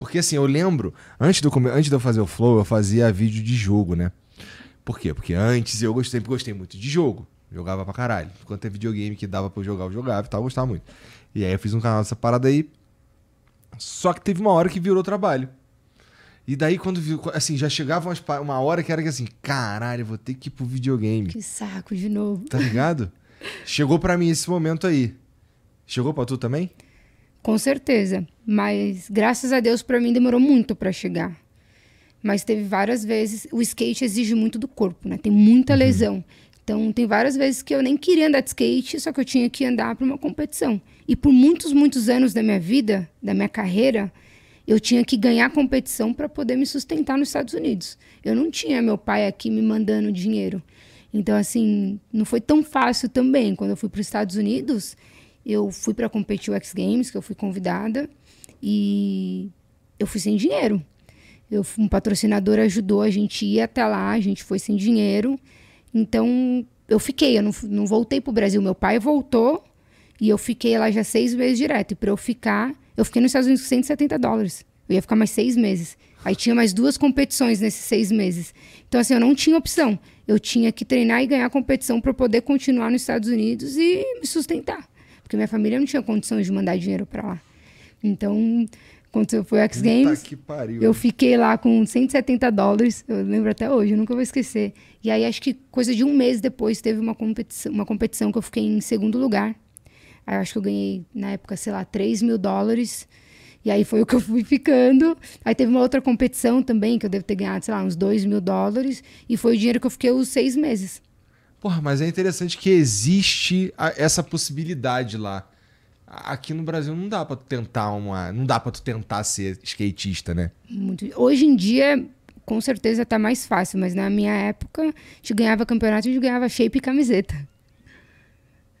Porque assim, eu lembro, antes, do, antes de eu fazer o Flow, eu fazia vídeo de jogo, né? Por quê? Porque antes eu gostei, sempre gostei muito de jogo. Jogava pra caralho. Enquanto é videogame que dava pra eu jogar, eu jogava e tal, eu gostava muito. E aí eu fiz um canal dessa parada aí. Só que teve uma hora que virou trabalho. E daí, quando viu, assim, já chegava uma hora que era que assim, caralho, vou ter que ir pro videogame. Que saco de novo. Tá ligado? Chegou para mim esse momento aí. Chegou pra tu também? Com certeza, mas graças a Deus para mim demorou muito para chegar. Mas teve várias vezes, o skate exige muito do corpo, né? Tem muita uhum. lesão. Então, tem várias vezes que eu nem queria andar de skate, só que eu tinha que andar para uma competição. E por muitos, muitos anos da minha vida, da minha carreira, eu tinha que ganhar competição para poder me sustentar nos Estados Unidos. Eu não tinha meu pai aqui me mandando dinheiro. Então, assim, não foi tão fácil também. Quando eu fui para os Estados Unidos, eu fui para competir o X Games, que eu fui convidada, e eu fui sem dinheiro. Eu, um patrocinador ajudou a gente ir até lá, a gente foi sem dinheiro. Então, eu fiquei, eu não, não voltei para o Brasil. Meu pai voltou e eu fiquei lá já seis meses direto. E para eu ficar, eu fiquei nos Estados Unidos com 170 dólares. Eu ia ficar mais seis meses. Aí tinha mais duas competições nesses seis meses. Então, assim, eu não tinha opção. Eu tinha que treinar e ganhar competição para poder continuar nos Estados Unidos e me sustentar porque minha família não tinha condições de mandar dinheiro para lá. Então, quando foi o X Games, pariu, eu fiquei lá com 170 dólares, eu lembro até hoje, eu nunca vou esquecer. E aí, acho que coisa de um mês depois, teve uma competição, uma competição que eu fiquei em segundo lugar. Aí, acho que eu ganhei, na época, sei lá, 3 mil dólares. E aí foi o que eu fui ficando. Aí teve uma outra competição também, que eu devo ter ganhado, sei lá, uns 2 mil dólares. E foi o dinheiro que eu fiquei os seis meses. Porra, mas é interessante que existe a, essa possibilidade lá. Aqui no Brasil não dá para tentar uma, não dá para tu tentar ser skatista, né? Muito. Hoje em dia, com certeza tá mais fácil, mas na minha época, a gente ganhava campeonato, a gente ganhava shape e camiseta.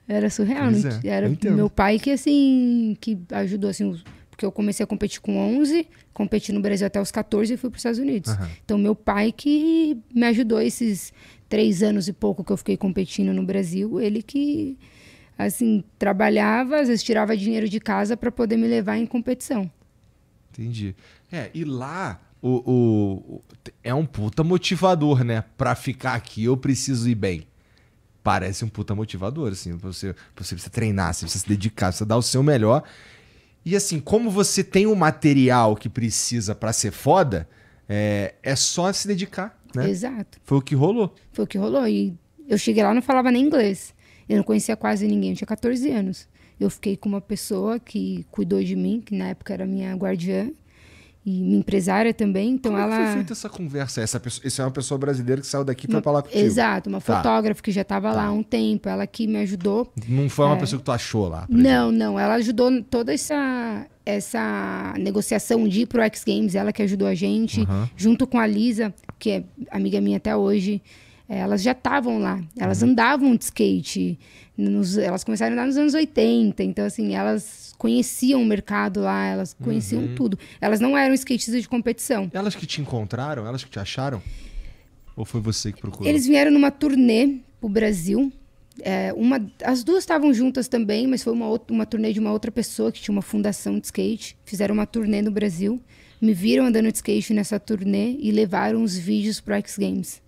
Era surreal, né? é, Era meu pai que assim, que ajudou assim os porque eu comecei a competir com 11, competi no Brasil até os 14 e fui para os Estados Unidos. Uhum. Então, meu pai que me ajudou esses três anos e pouco que eu fiquei competindo no Brasil, ele que, assim, trabalhava, às vezes tirava dinheiro de casa para poder me levar em competição. Entendi. É, e lá o, o, é um puta motivador, né? Pra ficar aqui eu preciso ir bem. Parece um puta motivador, assim. Você, você precisa treinar, você precisa se dedicar, você precisa dar o seu melhor. E assim, como você tem o material que precisa para ser foda, é, é só se dedicar, né? Exato. Foi o que rolou. Foi o que rolou. E eu cheguei lá não falava nem inglês. Eu não conhecia quase ninguém. Eu tinha 14 anos. Eu fiquei com uma pessoa que cuidou de mim, que na época era minha guardiã e empresária também. Então Como é ela. Como foi feita essa conversa? Essa, pessoa, essa é uma pessoa brasileira que saiu daqui para falar contigo. Exato, uma tá. fotógrafa que já estava tá. lá há um tempo, ela que me ajudou. Não foi uma é... pessoa que tu achou lá? Não, exemplo. não. Ela ajudou toda essa essa negociação de ir pro X Games, ela que ajudou a gente, uhum. junto com a Lisa, que é amiga minha até hoje. É, elas já estavam lá, elas uhum. andavam de skate, nos, elas começaram a andar nos anos 80, então assim, elas conheciam o mercado lá, elas conheciam uhum. tudo. Elas não eram skatistas de competição. Elas que te encontraram, elas que te acharam? Ou foi você que procurou? Eles vieram numa turnê pro Brasil. É, uma, as duas estavam juntas também, mas foi uma, outra, uma turnê de uma outra pessoa que tinha uma fundação de skate. Fizeram uma turnê no Brasil, me viram andando de skate nessa turnê e levaram os vídeos pro X Games.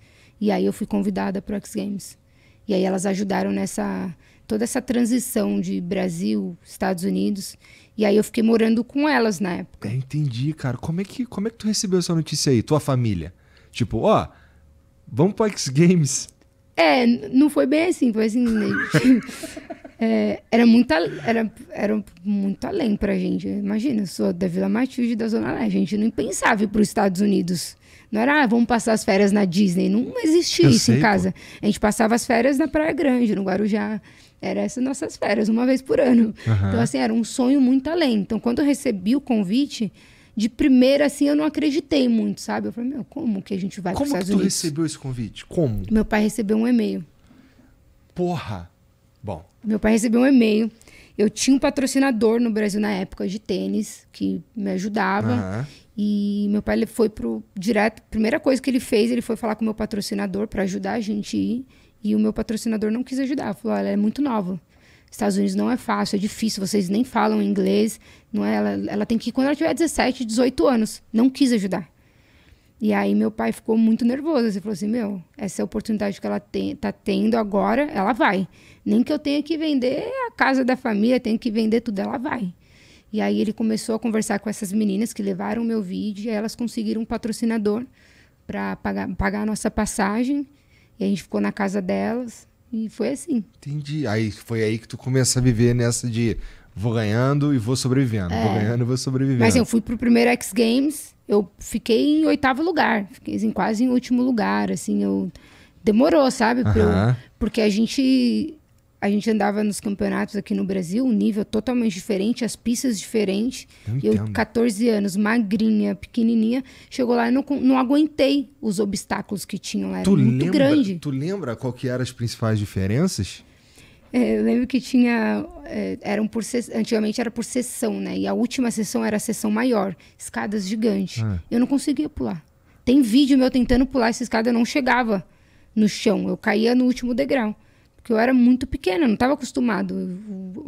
E aí eu fui convidada para o X Games. E aí elas ajudaram nessa toda essa transição de Brasil, Estados Unidos. E aí eu fiquei morando com elas na época. É, entendi, cara. Como é que como é que tu recebeu essa notícia aí, tua família? Tipo, ó, vamos para X Games. É, não foi bem assim, foi assim. Né? é, era muito era, era muito além pra gente. Imagina, eu sou da Vila Matilde da Zona Leste. A gente não pensava ir para os Estados Unidos. Não era, ah, vamos passar as férias na Disney. Não existia Eu isso sei, em casa. Pô. A gente passava as férias na Praia Grande, no Guarujá. Era essas nossas férias, uma vez por ano. Uhum. Então, assim, era um sonho muito além. Então, quando eu recebi o convite, de primeira, assim, eu não acreditei muito, sabe? Eu falei, meu, como que a gente vai como para os Estados Unidos? Como que tu recebeu esse convite? Como? Meu pai recebeu um e-mail. Porra! Bom. Meu pai recebeu um e-mail eu tinha um patrocinador no Brasil na época de tênis que me ajudava. Uhum. E meu pai ele foi pro direto. Primeira coisa que ele fez, ele foi falar com o meu patrocinador para ajudar a gente ir. E o meu patrocinador não quis ajudar. Falou: ela é muito nova. Estados Unidos não é fácil, é difícil, vocês nem falam inglês. Não é, ela, ela tem que ir quando ela tiver 17, 18 anos. Não quis ajudar. E aí meu pai ficou muito nervoso. Ele assim, falou assim: Meu, essa é a oportunidade que ela tem, tá tendo agora, ela vai. Nem que eu tenha que vender a casa da família, tenha que vender tudo, ela vai. E aí ele começou a conversar com essas meninas que levaram o meu vídeo, e elas conseguiram um patrocinador para pagar, pagar a nossa passagem. E a gente ficou na casa delas. E foi assim. Entendi. Aí foi aí que tu começa a viver nessa de vou ganhando e vou sobrevivendo. É. Vou ganhando e vou sobrevivendo. Mas assim, eu fui pro primeiro X Games, eu fiquei em oitavo lugar. Fiquei assim, quase em último lugar, assim, eu... Demorou, sabe? Porque a gente... A gente andava nos campeonatos aqui no Brasil, um nível totalmente diferente, as pistas diferentes. Eu, eu 14 anos, magrinha, pequenininha, chegou lá e não, não aguentei os obstáculos que tinham lá. Era tu muito lembra, grande. Tu lembra qual que eram as principais diferenças? É, eu lembro que tinha é, eram por antigamente era por sessão, né? E a última sessão era a sessão maior, escadas gigantes. Ah. Eu não conseguia pular. Tem vídeo meu tentando pular essa escada, eu não chegava no chão, eu caía no último degrau, porque eu era muito pequena, não estava acostumado.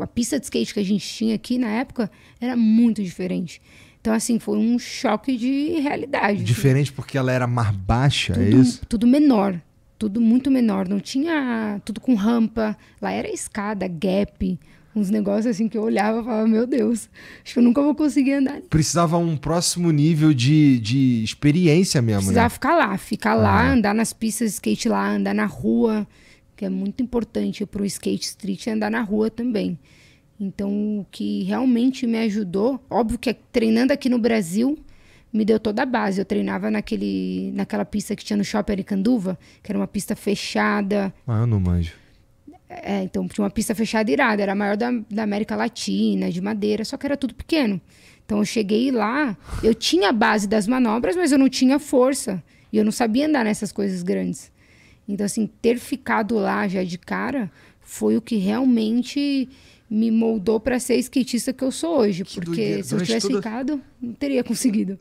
A pista de skate que a gente tinha aqui na época era muito diferente. Então, assim, foi um choque de realidade. Assim. Diferente assim. porque ela era mais baixa, é tudo, é isso? Tudo menor. Tudo muito menor. Não tinha. Tudo com rampa. Lá era escada, gap uns negócios assim que eu olhava e falava, meu Deus, acho que eu nunca vou conseguir andar. Precisava um próximo nível de, de experiência mesmo, né? Precisava né? ficar lá, ficar ah. lá, é. andar nas pistas de skate lá, andar na rua, que é muito importante para o skate street é andar na rua também. Então, o que realmente me ajudou, óbvio que é treinando aqui no Brasil, me deu toda a base. Eu treinava naquele, naquela pista que tinha no Shopping Aricanduva, que era uma pista fechada. Ah, eu não manjo é, então tinha uma pista fechada irada, era a maior da, da, América Latina, de madeira, só que era tudo pequeno. Então eu cheguei lá, eu tinha a base das manobras, mas eu não tinha força. E eu não sabia andar nessas coisas grandes. Então, assim, ter ficado lá já de cara foi o que realmente me moldou para ser skatista que eu sou hoje. Que porque doideira. se eu tivesse ficado, não teria conseguido.